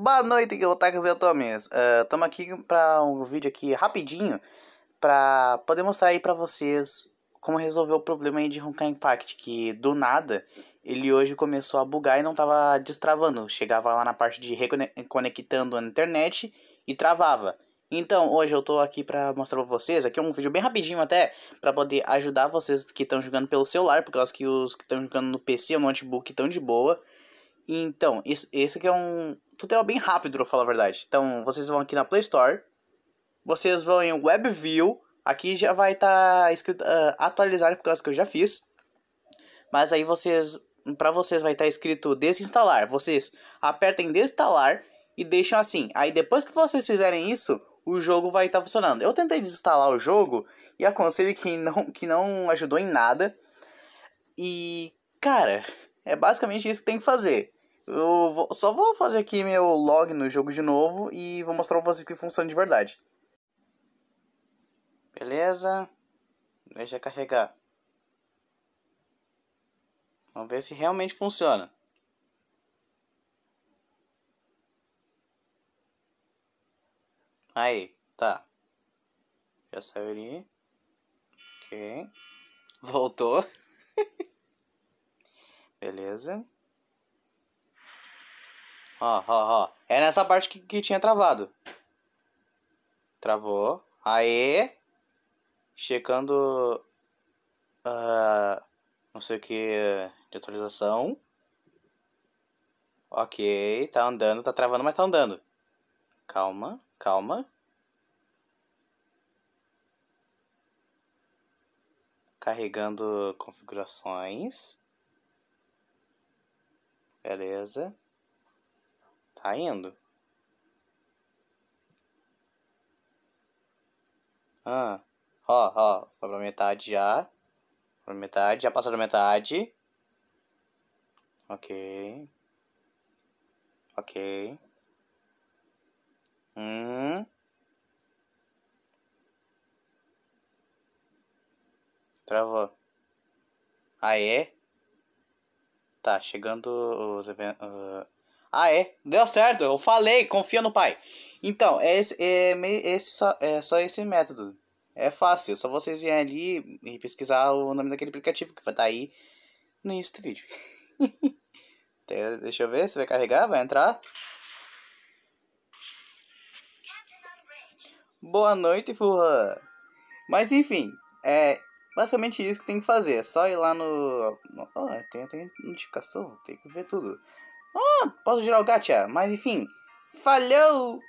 Boa noite, Otakas e Atomes. Estamos ah, uh, aqui para um vídeo aqui rapidinho para poder mostrar aí para vocês como resolver o problema aí de Honkai Impact, que do nada ele hoje começou a bugar e não estava destravando. Chegava lá na parte de reconectando a internet e travava. Então, hoje eu tô aqui pra mostrar pra vocês, aqui é um vídeo bem rapidinho até, pra poder ajudar vocês que estão jogando pelo celular, porque eu acho que os que estão jogando no PC ou no notebook estão de boa. Então, esse, esse aqui é um tutorial bem rápido, pra falar a verdade. Então, vocês vão aqui na Play Store, vocês vão em WebView, aqui já vai estar tá escrito uh, ah, atualizar, por causa que eu já fiz. Mas aí vocês, pra vocês vai estar tá escrito desinstalar. Vocês apertem desinstalar e deixam assim. Aí depois que vocês fizerem isso, o jogo vai estar tá funcionando. Eu tentei desinstalar o jogo e aconselho que não, que não ajudou em nada. E, cara, é basicamente isso que tem que fazer. Eu vou, só vou fazer aqui meu log no jogo de novo e vou mostrar pra vocês que funciona de verdade. Beleza. Deixa carregar. Vamos ver se realmente funciona. Aí, tá. Já saiu ali. Ok. Voltou. Beleza. Ó, ó, ó. É nessa parte que, que tinha travado. Travou. Aê. Checando... Uh, não sei o que de atualização. Ok, tá andando, tá travando, mas tá andando. Calma, calma. Carregando configurações. Beleza caindo? Ah, ó, ó, foi pra metade já. Foi pra metade, já passou da metade. Ok. Ok. Hum. Travou. Aê. Tá, chegando os eventos... Uh ah, é? Deu certo, eu falei, confia no pai. Então, é, esse, é, esse, é só, é só esse método. É fácil, só vocês irem ali e pesquisar o nome daquele aplicativo que vai estar tá aí no início do vídeo. Então, deixa eu ver se vai carregar, vai entrar. Boa noite, furra! Mas enfim, é basicamente isso que tem que fazer. É só ir lá no. Oh, tem até indicação, tem que ver tudo. Ah, posso girar o gacha, mas enfim, falhou!